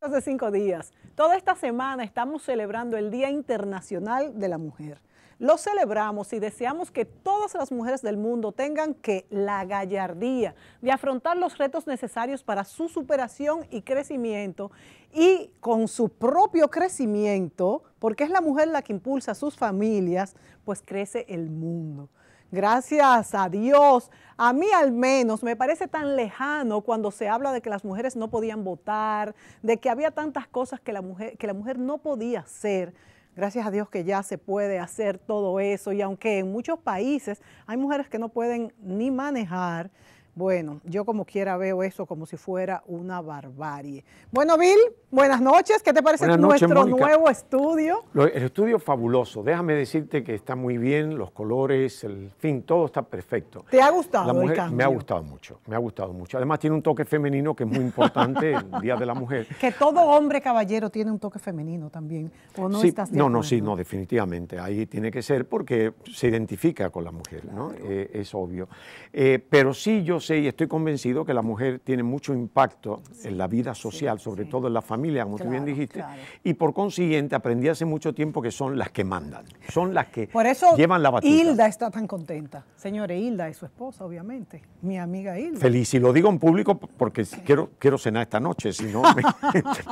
Hace cinco días. Toda esta semana estamos celebrando el Día Internacional de la Mujer. Lo celebramos y deseamos que todas las mujeres del mundo tengan que la gallardía de afrontar los retos necesarios para su superación y crecimiento y con su propio crecimiento, porque es la mujer la que impulsa a sus familias, pues crece el mundo. Gracias a Dios. A mí al menos me parece tan lejano cuando se habla de que las mujeres no podían votar, de que había tantas cosas que la mujer, que la mujer no podía hacer Gracias a Dios que ya se puede hacer todo eso y aunque en muchos países hay mujeres que no pueden ni manejar, bueno, yo como quiera veo eso como si fuera una barbarie. Bueno, Bill, buenas noches. ¿Qué te parece nuestro nuevo estudio? el estudio fabuloso. Déjame decirte que está muy bien, los colores, el fin, todo está perfecto. ¿Te ha gustado la Me ha gustado mucho, me ha gustado mucho. Además tiene un toque femenino que es muy importante, el Día de la Mujer. Que todo hombre caballero tiene un toque femenino también, ¿o no estás No, no, sí, no, definitivamente. Ahí tiene que ser porque se identifica con la mujer, ¿no? Eh, es obvio. Eh, pero sí, yo sé y estoy convencido que la mujer tiene mucho impacto en la vida social, sobre todo en la familia, como tú bien dijiste, y por consiguiente aprendí hace mucho tiempo que son las que mandan, son las que llevan la batalla. Hilda está tan contenta, señores, Hilda es su esposa, obviamente, mi amiga Hilda. Feliz, y lo digo en público porque quiero, quiero cenar esta noche, si no...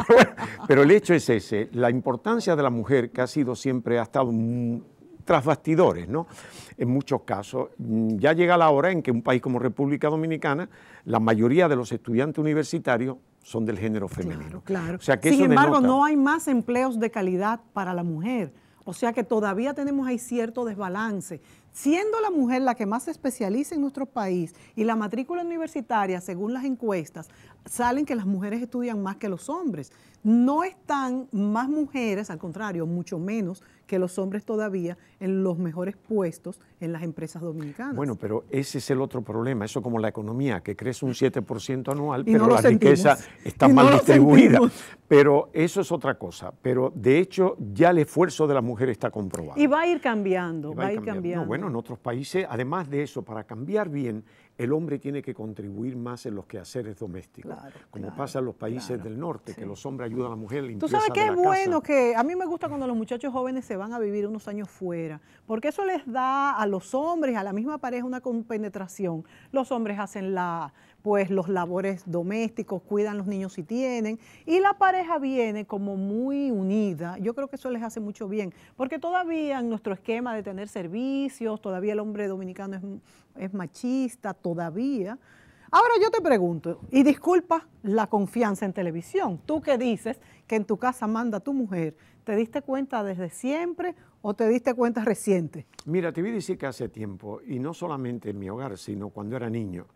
pero, pero el hecho es ese, la importancia de la mujer que ha sido siempre, ha estado tras bastidores, ¿no? En muchos casos. Mm, ya llega la hora en que un país como República Dominicana, la mayoría de los estudiantes universitarios son del género femenino. Claro, O sea que Sin embargo, no hay más empleos de calidad para la mujer. O sea que todavía tenemos ahí cierto desbalance. Siendo la mujer la que más se especializa en nuestro país y la matrícula universitaria, según las encuestas, salen que las mujeres estudian más que los hombres. No están más mujeres, al contrario, mucho menos que los hombres todavía en los mejores puestos en las empresas dominicanas. Bueno, pero ese es el otro problema, eso como la economía, que crece un 7% anual, pero la riqueza está mal distribuida. Pero eso es otra cosa, pero de hecho ya el esfuerzo de la mujer está comprobado. Y va a ir cambiando, va, a ir bueno, en otros países, además de eso, para cambiar bien, el hombre tiene que contribuir más en los quehaceres domésticos, como pasa en los países del norte, que los hombres ayudan a la mujer. Tú sabes qué es bueno que a mí me gusta cuando los muchachos jóvenes se van a vivir unos años fuera, porque eso les da a los hombres, a la misma pareja, una compenetración. Los hombres hacen la, pues los labores domésticos, cuidan los niños si tienen, y la pareja viene como muy unida. Yo creo que eso les hace mucho bien, porque todavía en nuestro esquema de tener servicios, todavía el hombre dominicano es, es machista, todavía. Ahora yo te pregunto, y disculpa la confianza en televisión, tú que dices que en tu casa manda tu mujer, ¿te diste cuenta desde siempre o te diste cuenta reciente? Mira, te vi a decir que hace tiempo, y no solamente en mi hogar, sino cuando era niño.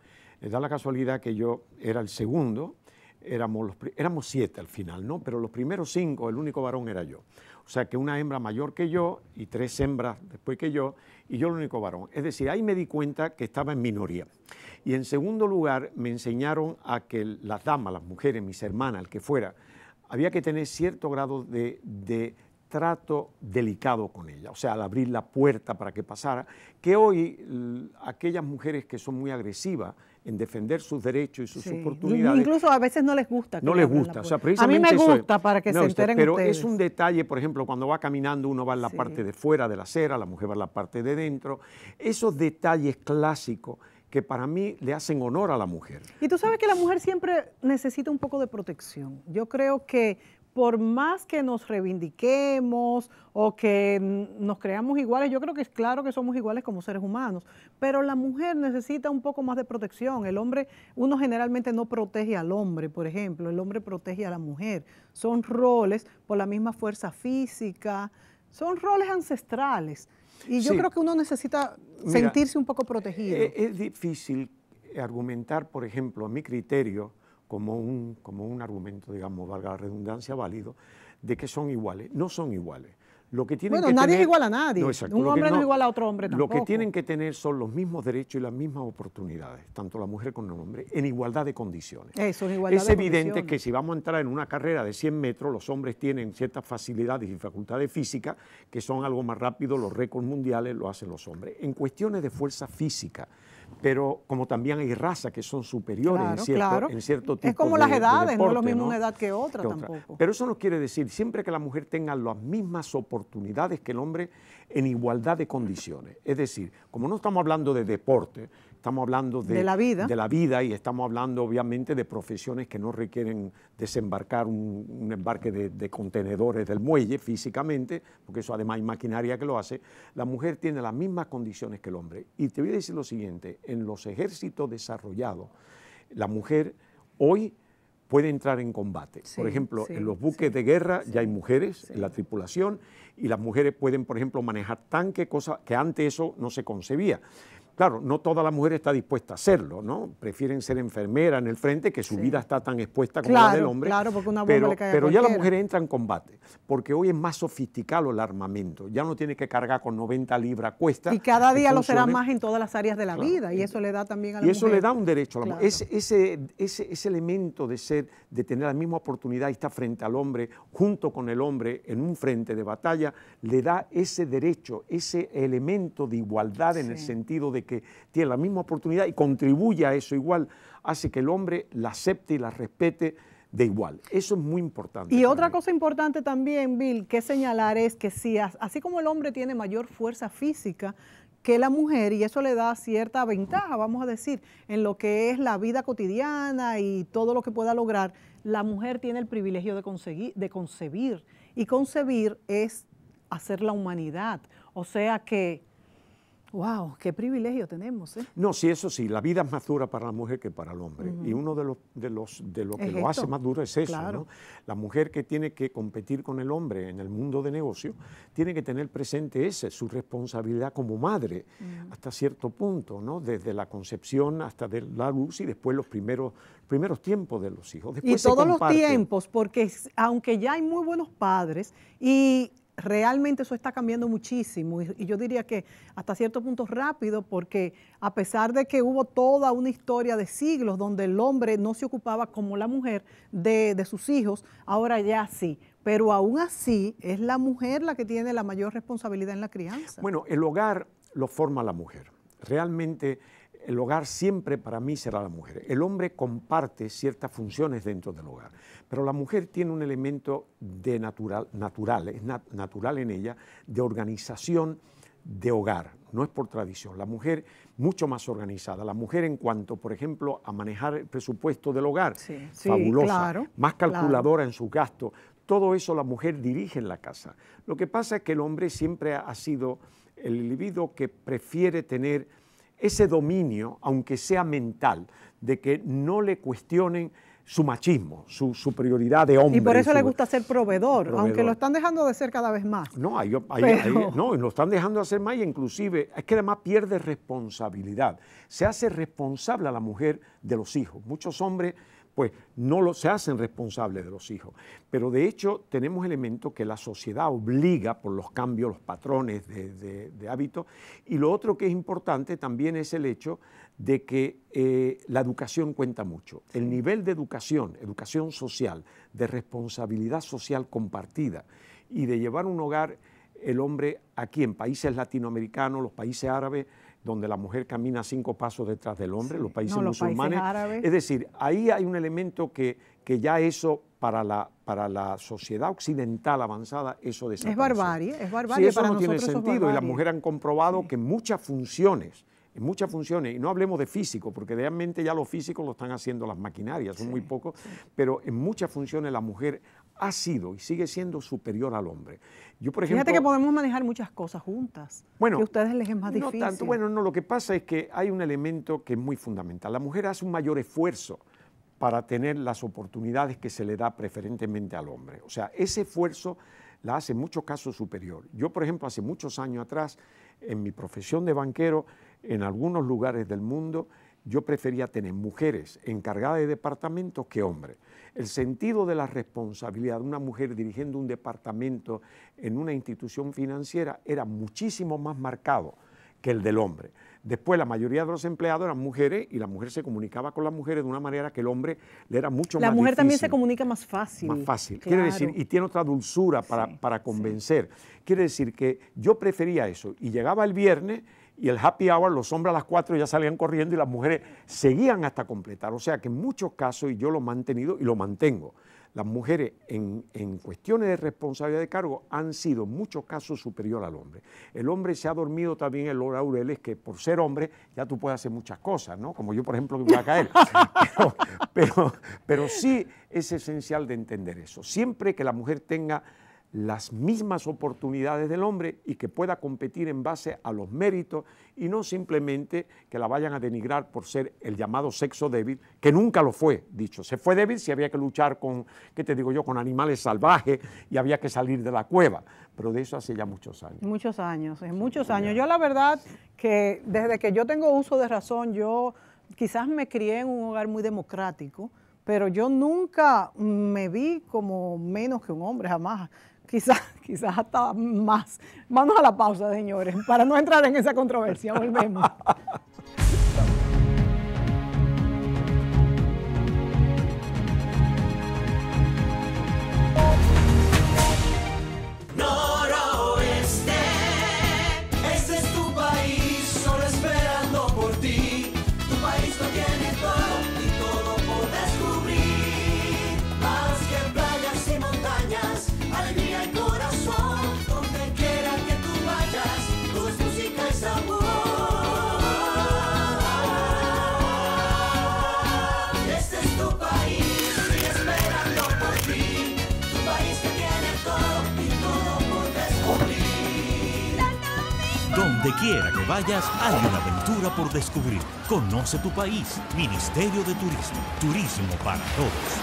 Eh, da la casualidad que yo era el segundo, éramos, éramos siete al final, ¿no? Pero los primeros cinco, el único varón era yo. O sea que una hembra mayor que yo y tres hembras después que yo, y yo el único varón. Es decir, ahí me di cuenta que estaba en minoría. Y en segundo lugar, me enseñaron a que las damas, las mujeres, mis hermanas, el que fuera, había que tener cierto grado de, de trato delicado con ella, o sea, al abrir la puerta para que pasara, que hoy aquellas mujeres que son muy agresivas en defender sus derechos y sus oportunidades. Incluso a veces no les gusta. no les gusta. a mí me gusta para que se enteren Pero es un detalle, por ejemplo, cuando va caminando uno va en la parte de fuera de la acera, la mujer va en la parte de dentro. Esos detalles clásicos que para mí le hacen honor a la mujer. Y tú sabes que la mujer siempre necesita un poco de protección. Yo creo que por más que nos reivindiquemos o que nos creamos iguales, yo creo que es claro que somos iguales como seres humanos, pero la mujer necesita un poco más de protección. El hombre, uno generalmente no protege al hombre, por ejemplo, el hombre protege a la mujer. Son roles por la misma fuerza física, son roles ancestrales. Y yo creo que uno necesita sentirse un poco protegido. E-, es difícil argumentar, por ejemplo, a mi criterio, como un, como un argumento, digamos, valga la redundancia, válido, de que son iguales. No son iguales. Lo que tienen bueno, nadie es igual a nadie. un hombre no, es igual a otro hombre Lo que tienen que tener son los mismos derechos y las mismas oportunidades, tanto la mujer como el hombre, en igualdad de condiciones. Eso es igualdad evidente que si vamos a entrar en una carrera de 100 metros, los hombres tienen ciertas facilidades y facultades físicas que son algo más rápido, los récords mundiales lo hacen los hombres. En cuestiones de fuerza física, pero como también hay razas que son superiores en, cierto, tipo Es como las edades, no es lo mismo una edad que otra tampoco. Pero eso no quiere decir siempre que la mujer tenga las mismas oportunidades que el hombre en igualdad de condiciones. Es decir, como no estamos hablando de deporte, estamos hablando de, la vida. y estamos hablando obviamente de profesiones que no requieren desembarcar un, embarque de, contenedores del muelle físicamente, porque eso además hay maquinaria que lo hace, la mujer tiene las mismas condiciones que el hombre. Y te voy a decir lo siguiente, en los ejércitos desarrollados, la mujer hoy puede entrar en combate. por ejemplo, en los buques de guerra ya hay mujeres en la tripulación y las mujeres pueden, por ejemplo, manejar tanques, cosas que antes eso no se concebía. Claro, no toda la mujer está dispuesta a hacerlo, ¿no? Prefieren ser enfermera en el frente, que su vida está tan expuesta como la del hombre. Claro, porque una bomba le cae Pero ya la mujer entra en combate, porque hoy es más sofisticado el armamento. Ya no tiene que cargar con 90 libras cuesta. Y cada día lo será más en todas las áreas de la vida, y eso le da también a la mujer. Y eso le da un derecho a la mujer. Ese, ese, elemento de ser, de tener la misma oportunidad y estar frente al hombre, junto con el hombre, en un frente de batalla, le da ese derecho, ese elemento de igualdad en el sentido de que tiene la misma oportunidad y contribuye a eso igual, hace que el hombre la acepte y la respete de igual. Eso es muy importante. Y otra cosa importante también, Bill, que señalar es que si, así como el hombre tiene mayor fuerza física, que la mujer y eso le da cierta ventaja, vamos a decir, en lo que es la vida cotidiana y todo lo que pueda lograr, la mujer tiene el privilegio de, conseguir, de concebir y concebir es hacer la humanidad, o sea que ¡Wow! ¡Qué privilegio tenemos! ¿eh? No, sí, eso sí, la vida es más dura para la mujer que para el hombre. Y uno de los de los de lo que lo hace más duro es eso, ¿no? La mujer que tiene que competir con el hombre en el mundo de negocio tiene que tener presente esa, su responsabilidad como madre, mm. hasta cierto punto, ¿no? Desde la concepción hasta de la luz y después los primeros primeros tiempos de los hijos. y todos los tiempos, porque aunque ya hay muy buenos padres y realmente eso está cambiando muchísimo y, yo diría que hasta cierto punto rápido porque a pesar de que hubo toda una historia de siglos donde el hombre no se ocupaba como la mujer de, de sus hijos, ahora ya sí. Pero aún así es la mujer la que tiene la mayor responsabilidad en la crianza. Bueno, el hogar lo forma la mujer. Realmente el hogar siempre para mí será la mujer. El hombre comparte ciertas funciones dentro del hogar, pero la mujer tiene un elemento de natural, natural, es natural en ella, de organización de hogar, no es por tradición. La mujer mucho más organizada, la mujer en cuanto, por ejemplo, a manejar el presupuesto del hogar, fabulosa, más calculadora en sus gastos, todo eso la mujer dirige en la casa. Lo que pasa es que el hombre siempre ha sido el libido que prefiere tener ese dominio, aunque sea mental, de que no le cuestionen su machismo, su, superioridad de hombre. Y por eso le gusta ser proveedor, aunque lo están dejando de ser cada vez más. No, hay, no, lo están dejando de ser más y inclusive es que además pierde responsabilidad. Se hace responsable a la mujer de los hijos. Muchos hombres pues no se hacen responsables de los hijos. Pero de hecho tenemos elementos que la sociedad obliga por los cambios, los patrones de, hábitos. Y lo otro que es importante también es el hecho de que eh, la educación cuenta mucho. El nivel de educación, educación social, de responsabilidad social compartida y de llevar un hogar el hombre aquí en países latinoamericanos, los países árabes, donde la mujer camina cinco pasos detrás del hombre, los países musulmanes. es decir, ahí hay un elemento que, que ya eso para la, para la sociedad occidental avanzada, eso desaparece. Es barbarie, es barbarie. Sí, eso no tiene sentido y las mujeres han comprobado que muchas funciones, en muchas funciones, y no hablemos de físico, porque realmente ya lo físico lo están haciendo las maquinarias, son muy pocos, pero en muchas funciones la mujer ha sido y sigue siendo superior al hombre. Yo, por ejemplo, Fíjate que podemos manejar muchas cosas juntas. Bueno, que a ustedes les es más difícil. tanto, bueno, no, lo que pasa es que hay un elemento que es muy fundamental. La mujer hace un mayor esfuerzo para tener las oportunidades que se le da preferentemente al hombre. O sea, ese esfuerzo la hace en muchos casos superior. Yo, por ejemplo, hace muchos años atrás, en mi profesión de banquero, en algunos lugares del mundo, yo prefería tener mujeres encargadas de departamentos que hombres. El sentido de la responsabilidad de una mujer dirigiendo un departamento en una institución financiera era muchísimo más marcado que el del hombre. Después la mayoría de los empleados eran mujeres y la mujer se comunicaba con las mujeres de una manera que el hombre le era mucho más más La mujer también se comunica más fácil. Más fácil. Quiere decir, y tiene otra dulzura para, convencer. Quiere decir que yo prefería eso y llegaba el viernes y el happy hour, los hombres a las 4 ya salían corriendo y las mujeres seguían hasta completar. O sea que en muchos casos, y yo lo he mantenido y lo mantengo, las mujeres en, en cuestiones de responsabilidad de cargo han sido en muchos casos superior al hombre. El hombre se ha dormido también en los laureles que por ser hombre ya tú puedes hacer muchas cosas, ¿no? Como yo, por ejemplo, que voy a caer. pero, pero sí es esencial de entender eso. Siempre que la mujer tenga las mismas oportunidades del hombre y que pueda competir en base a los méritos y no simplemente que la vayan a denigrar por ser el llamado sexo débil, que nunca lo fue, dicho. Se fue débil si había que luchar con, ¿qué te digo yo?, con animales salvajes y había que salir de la cueva, pero de eso hace ya muchos años. Muchos años, muchos años. Yo la verdad que desde que yo tengo uso de razón, yo quizás me crié en un hogar muy democrático, pero yo nunca me vi como menos que un hombre, jamás quizás, quizás hasta más. Vamos a la pausa, señores, para no entrar en esa controversia. Volvemos. vayas, hay una aventura por descubrir. Conoce tu país. Ministerio de Turismo. Turismo para todos.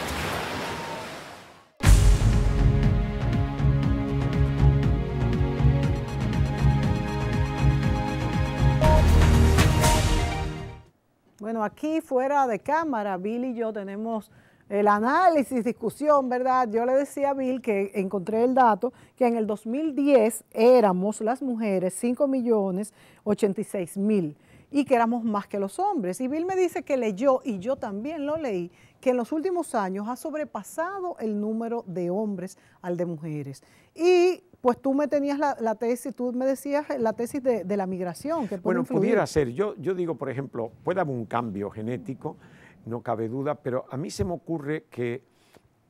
Bueno, aquí fuera de cámara, Billy y yo tenemos el análisis, discusión, ¿verdad? Yo le decía a Bill que encontré el dato que en el 2010 éramos las mujeres 5 millones 86 mil y que éramos más que los hombres. Y Bill me dice que leyó, y yo también lo leí, que en los últimos años ha sobrepasado el número de hombres al de mujeres. Y pues tú me tenías la, tesis, tú me decías la tesis de, la migración. Que bueno, pudiera ser. Yo, yo digo, por ejemplo, puede haber un cambio genético no cabe duda, pero a mí se me ocurre que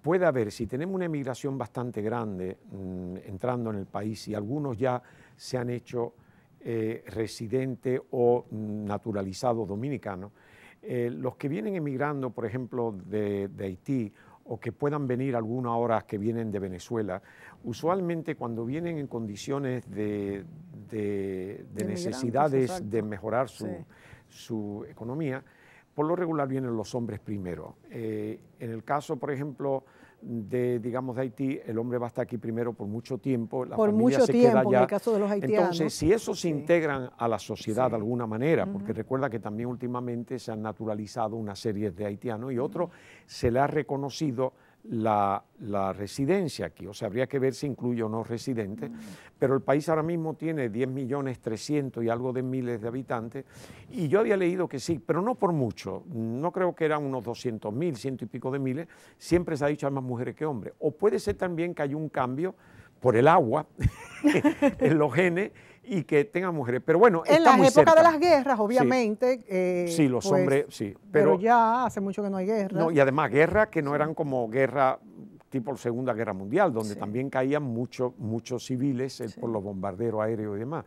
puede haber, si tenemos una emigración bastante grande mm, entrando en el país y algunos ya se han hecho eh, residentes o mm, naturalizados dominicanos, eh, los que vienen emigrando, por ejemplo, de, Haití o que puedan venir algunas horas que vienen de Venezuela, usualmente cuando vienen en condiciones de, necesidades de mejorar su economía, por lo regular vienen los hombres primero. Eh, en el caso, por ejemplo, de, digamos, de Haití, el hombre va a estar aquí primero por mucho tiempo, por mucho tiempo, En el caso de los haitianos. Entonces, si esos se integran a la sociedad de alguna manera, porque recuerda que también últimamente se han naturalizado una serie de haitianos y otro se le ha reconocido la, residencia aquí, o sea, habría que ver si incluye o no residentes, mm. pero el país ahora mismo tiene 10 millones 300 y algo de miles de habitantes, y yo había leído que sí, pero no por mucho, no creo que eran unos 200 mil, ciento y pico de miles, siempre se ha dicho hay más mujeres que hombres, o puede ser también que hay un cambio por el agua, en los genes, y que tengan mujeres. Pero bueno, en está las de las guerras, obviamente. Eh, sí, los pues, hombres, sí. Pero, ya hace mucho que no hay guerra. No, y además guerras que no eran como guerra tipo Segunda Guerra Mundial, donde también caían muchos muchos civiles eh, por los bombarderos aéreos y demás.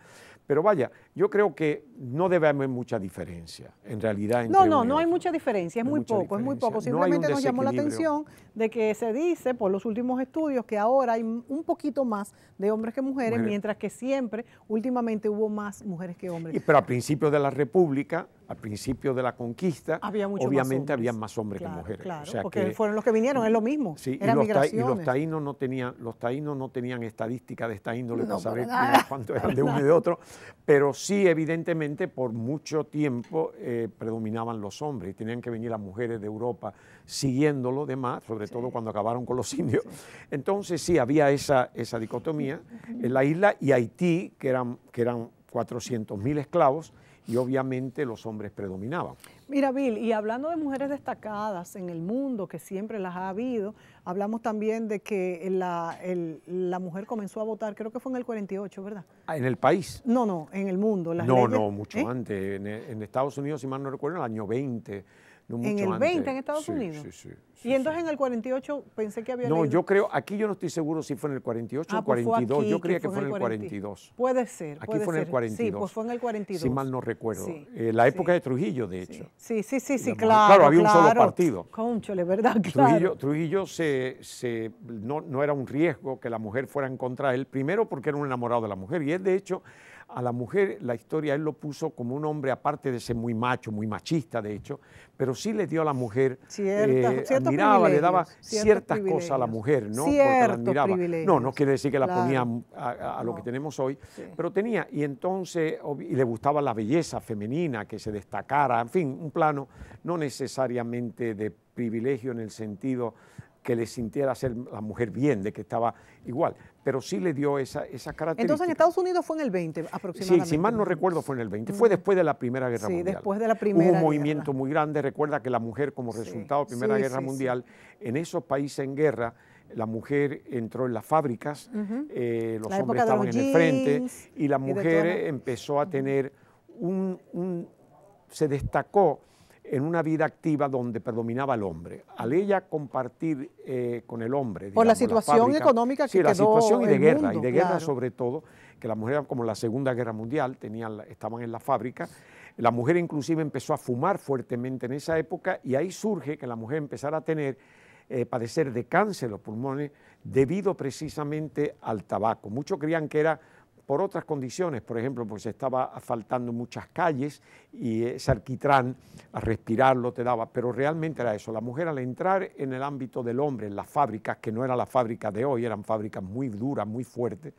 Pero vaya, yo creo que no debe haber mucha diferencia, en realidad. no, no, no hay mucha diferencia, es muy poco, es muy poco. Simplemente nos llamó la atención de que se dice por los últimos estudios que ahora hay un poquito más de hombres que mujeres, mientras que siempre, últimamente hubo más mujeres que hombres. pero al principio de la República, al principio de la conquista, obviamente había más hombres que mujeres. o porque fueron los que vinieron, es lo mismo. y, los taínos no tenían, los taínos no tenían estadística de esta índole para saber cuánto eran de uno y de otro. Pero sí, evidentemente, por mucho tiempo eh, predominaban los hombres y tenían que venir las mujeres de Europa siguiéndolo demás, sobre todo cuando acabaron con los indios. Entonces sí, había esa, dicotomía en la isla y Haití, que eran, que eran 400.000 esclavos, y obviamente los hombres predominaban. Mira, Bill, y hablando de mujeres destacadas en el mundo, que siempre las ha habido, hablamos también de que la, mujer comenzó a votar, creo que fue en el 48, ¿verdad? Ah, ¿En el país? No, no, en el mundo. Las no, no, ¿eh? mucho antes. En, en, Estados Unidos, si mal no recuerdo, en el año 20 en el 20 en Estados Unidos. Sí, y entonces en el 48 pensé que había. No, yo creo, aquí yo no estoy seguro si fue en el 48 ah, o 42. Pues yo creía que fue en el 42. Puede ser. Aquí fue en el 42. Sí, pues fue en el 42. Si mal no recuerdo. Eh, la época de Trujillo, de hecho. Sí, sí, sí, sí, claro. Claro, había un solo partido. Conchole, ¿verdad? Claro. Trujillo, Trujillo se, no, no era un riesgo que la mujer fuera en contra de él, primero porque era un enamorado de la mujer. Y él, de hecho, a la mujer la historia él lo puso como un hombre, aparte de ser muy macho, muy machista de hecho, pero sí le dio a la mujer, Cierta, eh, admiraba, le daba ciertas cosas a la mujer, ¿no? Porque la admiraba. No, no quiere decir que la ponía a, lo que tenemos hoy, pero tenía, y entonces, y le gustaba la belleza femenina, que se destacara, en fin, un plano no necesariamente de privilegio en el sentido que le sintiera ser la mujer bien, de que estaba igual, pero sí le dio esa, esa característica. Entonces en Estados Unidos fue en el 20 aproximadamente. Sí, si mal no recuerdo fue en el 20, fue después de la Primera Guerra Mundial. Sí, después de la Primera Hubo un movimiento muy grande, recuerda que la mujer como resultado de la Primera Guerra Mundial, en esos países en guerra, la mujer entró en las fábricas, eh, los hombres estaban en el frente y la mujer empezó a tener un, se destacó en una vida activa donde predominaba el hombre. Al ella compartir eh, con el hombre. Por la situación económica que sí, la situación y de guerra, y de guerra sobre todo, que las mujeres, como la Segunda Guerra Mundial, estaban en la fábrica. La mujer inclusive empezó a fumar fuertemente en esa época y ahí surge que la mujer empezara a tener, eh, padecer de cáncer los pulmones debido precisamente al tabaco. Muchos creían que era por otras condiciones, por ejemplo, porque se estaba asfaltando muchas calles y ese arquitrán a respirarlo te daba, pero realmente era eso, la mujer al entrar en el ámbito del hombre, en las fábricas, que no era la fábrica de hoy, eran fábricas muy duras, muy fuertes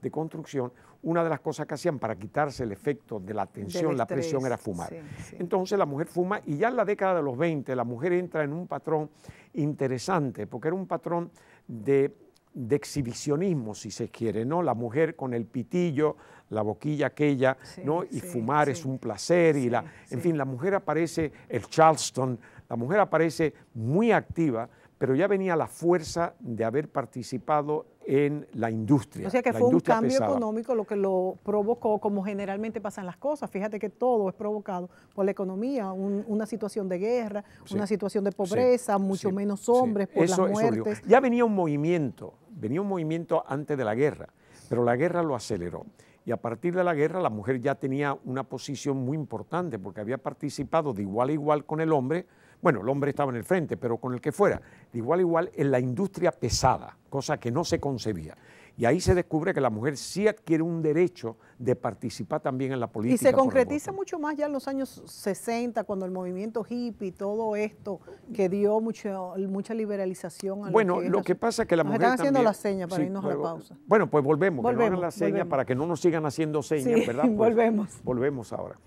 de construcción, una de las cosas que hacían para quitarse el efecto de la tensión, la presión, era fumar. Entonces la mujer fuma y ya en la década de los 20 la mujer entra en un patrón interesante, porque era un patrón de de exhibicionismo, si se quiere, ¿no? La mujer con el pitillo, la boquilla aquella, ¿no? Y fumar es un placer y la... En fin, la mujer aparece, el Charleston, la mujer aparece muy activa, pero ya venía la fuerza de haber participado en la industria. O sea que fue un cambio económico lo que lo provocó, como generalmente pasan las cosas. Fíjate que todo es provocado por la economía, una situación de guerra, una situación de pobreza, mucho menos hombres por las muertes. ya venía un movimiento, venía un movimiento antes de la guerra, pero la guerra lo aceleró. Y a partir de la guerra la mujer ya tenía una posición muy importante porque había participado de igual a igual con el hombre, bueno, el hombre estaba en el frente, pero con el que fuera, de igual a igual en la industria pesada, cosa que no se concebía. Y ahí se descubre que la mujer sí adquiere un derecho de participar también en la política. Y se concretiza mucho más ya en los años 60, cuando el movimiento hippie, todo esto que dio mucho, mucha liberalización. A bueno, lo que, pasa es que la mujer están haciendo la seña para irnos a la pausa. Bueno, pues volvemos, volvemos que la seña para que no nos sigan haciendo señas, ¿verdad? Pues volvemos. Volvemos ahora.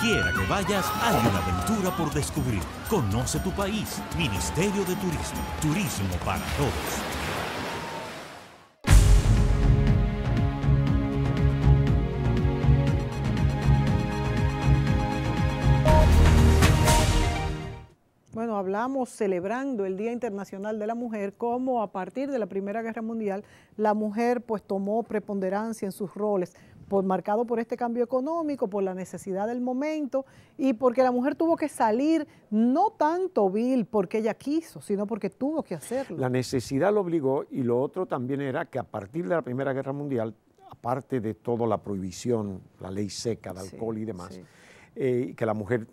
quiera que vayas, hay una aventura por descubrir. Conoce tu país. Ministerio de Turismo. Turismo para todos. Bueno, hablamos celebrando el Día Internacional de la Mujer, como a partir de la Primera Guerra Mundial la mujer pues tomó preponderancia en sus roles por, marcado por este cambio económico, por la necesidad del momento y porque la mujer tuvo que salir no tanto vil porque ella quiso, sino porque tuvo que hacerlo. La necesidad lo obligó y lo otro también era que a partir de la Primera Guerra Mundial, aparte de toda la prohibición, la ley seca de alcohol y demás, eh, que la mujer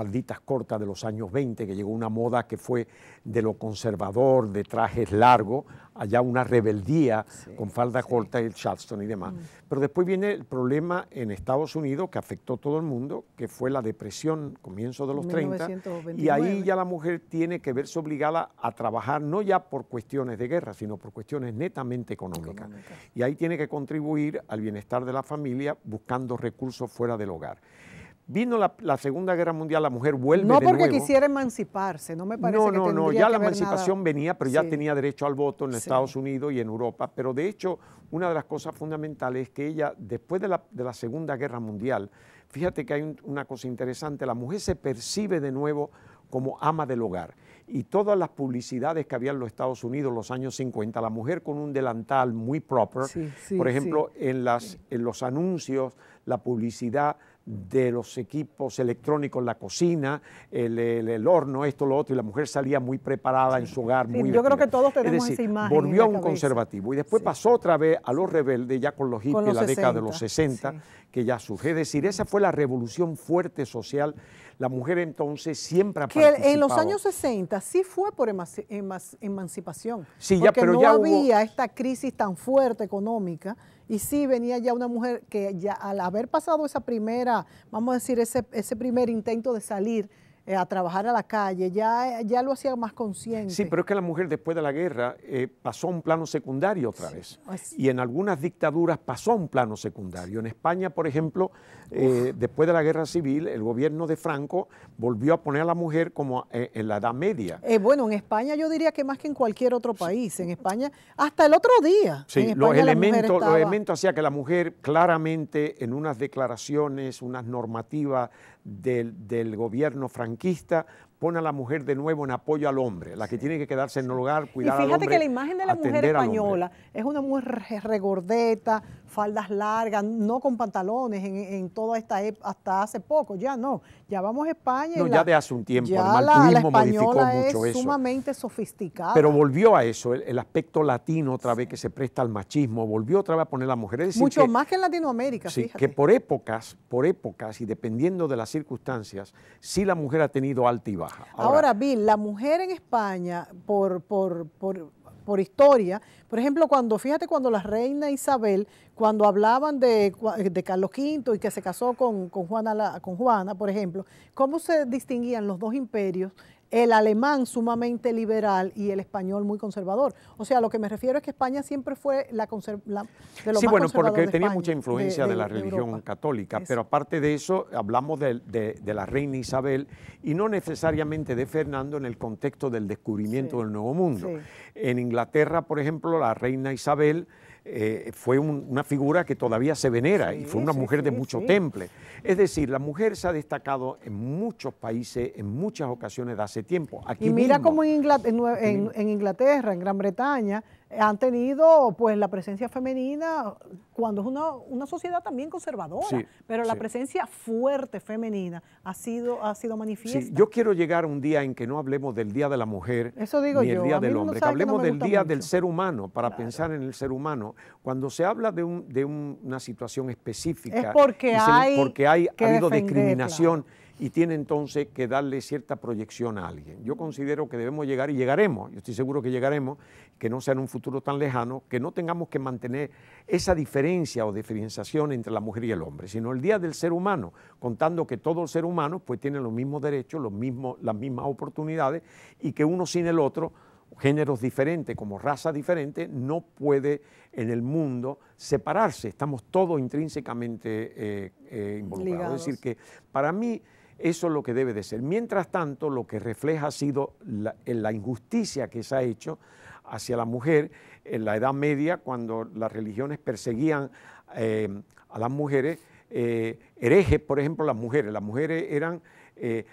falditas cortas de los años 20, que llegó una moda que fue de lo conservador, de trajes largos, allá una rebeldía con falda corta y el Charleston y demás. Mm. Pero después viene el problema en Estados Unidos que afectó a todo el mundo, que fue la depresión, comienzo de los 30, y ahí ya la mujer tiene que verse obligada a trabajar no ya por cuestiones de guerra, sino por cuestiones netamente económicas. Y ahí tiene que contribuir al bienestar de la familia buscando recursos fuera del hogar. Vino la, Segunda Guerra Mundial, la mujer vuelve No porque quisiera emanciparse, no me parece no, no, No, no, ya la emancipación venía, pero ya tenía derecho al voto en Estados Unidos y en Europa. Pero de hecho, una de las cosas fundamentales es que ella, después de la, de Segunda Guerra Mundial, fíjate que hay una cosa interesante, la mujer se percibe de nuevo como ama del hogar. Y todas las publicidades que había en los Estados Unidos en los años 50, la mujer con un delantal muy proper, por ejemplo, en, las, en los anuncios, la publicidad de los equipos electrónicos, la cocina, el, horno, esto, lo otro, y la mujer salía muy preparada en su hogar. muy yo creo que todos tenemos Volvió a un conservativo y después pasó otra vez a los rebeldes, ya con los hippies, la década de los 60, que ya surge. decir, esa fue la revolución fuerte social la mujer entonces siempre ha que en los años 60 sí fue por emancipación. Sí, ya, pero no había esta crisis tan fuerte económica y sí venía ya una mujer que ya al haber pasado esa primera, vamos a decir, ese, ese primer intento de salir eh, a trabajar a la calle, ya, ya lo hacía más consciente. Sí, pero es que la mujer después de la guerra eh, pasó a un plano secundario otra vez. Pues y en algunas dictaduras pasó a un plano secundario. En España, por ejemplo, eh, después de la guerra civil, el gobierno de Franco volvió a poner a la mujer como en la Edad Media. bueno, en España yo diría que más que en cualquier otro país. En España, hasta el otro día. Sí, los, elementos, los elementos hacían que la mujer claramente en unas declaraciones, unas normativas del, gobierno franquista pone a la mujer de nuevo en apoyo al hombre, la que tiene que quedarse en el hogar, cuidar al hombre. Y fíjate que la imagen de la mujer española es una mujer regordeta, faldas largas, no con pantalones en, toda esta época, hasta hace poco, ya no, ya vamos a España. No, ya de hace un tiempo, el la, la española es sumamente sofisticada. Pero volvió a eso, el, aspecto latino otra vez que se presta al machismo, volvió otra vez a poner a la mujer. mucho más que en Latinoamérica, sí, que por épocas, por épocas y dependiendo de las circunstancias, sí la mujer ha tenido alta y baja. Ahora, Bill, la mujer en España, por, por, por, historia, por ejemplo, cuando, fíjate cuando la reina Isabel, cuando hablaban de, de Carlos V y que se casó con, con, Juana, con Juana, por ejemplo, ¿cómo se distinguían los dos imperios el alemán sumamente liberal y el español muy conservador. O sea, lo que me refiero es que España siempre fue la, la de los Sí, bueno, porque tenía mucha influencia de, la religión católica, pero aparte de eso, hablamos de, la reina Isabel y no necesariamente de Fernando en el contexto del descubrimiento del Nuevo Mundo. En Inglaterra, por ejemplo, la reina Isabel... Eh, fue una figura que todavía se venera y fue una mujer de mucho temple. Es decir, la mujer se ha destacado en muchos países, en muchas ocasiones hace tiempo. Aquí y mira como cómo en Inglaterra, en Gran Bretaña, han tenido pues la presencia femenina cuando es una, una sociedad también conservadora, pero la presencia fuerte femenina ha sido, ha sido manifiesta. yo quiero llegar un día en que no hablemos del Día de la Mujer Eso digo ni el Día del Hombre, que hablemos del Día del Ser Humano, para pensar en el ser humano. Cuando se habla de, un, de una situación específica, porque, hay porque hay, ha habido discriminación y tiene entonces que darle cierta proyección a alguien. Yo considero que debemos llegar y llegaremos, yo estoy seguro que llegaremos, que no sea en un futuro tan lejano, que no tengamos que mantener esa diferencia o diferenciación entre la mujer y el hombre, sino el día del ser humano, contando que todo el ser humano pues tiene los mismos derechos, los mismos, las mismas oportunidades y que uno sin el otro géneros diferentes, como raza diferente, no puede en el mundo separarse. Estamos todos intrínsecamente eh, eh, involucrados. Es decir, que para mí eso es lo que debe de ser. Mientras tanto, lo que refleja ha sido eh, la, injusticia que se ha hecho hacia la mujer en la Edad Media, cuando las religiones perseguían eh, a las mujeres, eh, herejes, por ejemplo, las mujeres. Las mujeres eran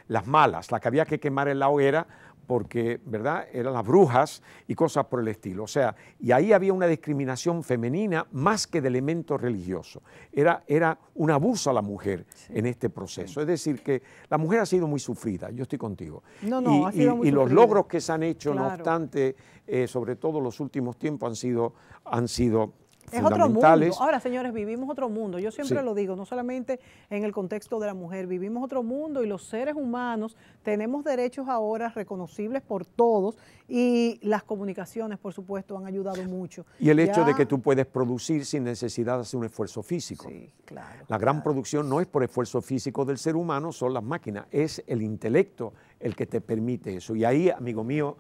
las malas, las que había que quemar en la hoguera porque, ¿verdad? Eran las brujas y cosas por el estilo. O sea, y ahí había una discriminación femenina más que de elemento religioso. Era, era un abuso a la mujer en este proceso. Es decir, que la mujer ha sido muy sufrida, yo estoy contigo. y, los logros que se han hecho, no obstante, eh, sobre todo los últimos tiempos, han sido, han sido es otro mundo. Ahora, señores, vivimos otro mundo. Yo siempre lo digo, no solamente en el contexto de la mujer, vivimos otro mundo y los seres humanos tenemos derechos ahora reconocibles por todos y las comunicaciones, por supuesto, han ayudado mucho. Y el hecho de que tú puedes producir sin necesidad de hacer un esfuerzo físico. Sí, claro. La gran producción no es por esfuerzo físico del ser humano, son las máquinas, es el intelecto el que te permite eso. Y ahí, amigo mío,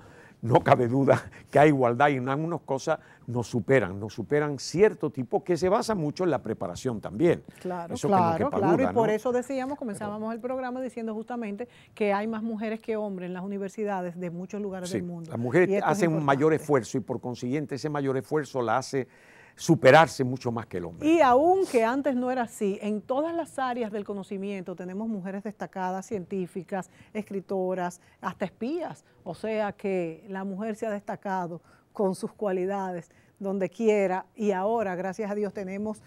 no cabe duda que hay igualdad y en algunas cosas nos superan, nos superan cierto tipo que se basa mucho en la preparación también. Claro, claro, y por eso decíamos, comenzábamos el programa diciendo justamente que hay más mujeres que hombres en las universidades de muchos lugares del mundo. Las mujeres hacen un mayor esfuerzo y por consiguiente ese mayor esfuerzo la hace superarse mucho más que el hombre. Y aunque antes no era así, en todas las áreas del conocimiento tenemos mujeres destacadas, científicas, escritoras, hasta espías. O sea que la mujer se ha destacado con sus cualidades donde quiera y ahora, gracias a Dios, tenemos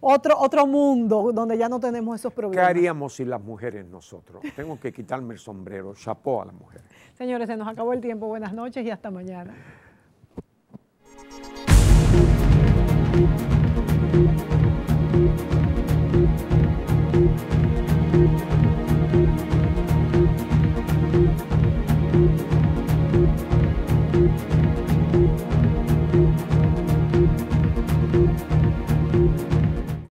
otro, otro mundo donde ya no tenemos esos problemas. ¿Qué haríamos si las mujeres nosotros? Tengo que quitarme el sombrero, chapó a las mujeres. Señores, se nos acabó el tiempo. Buenas noches y hasta mañana. thank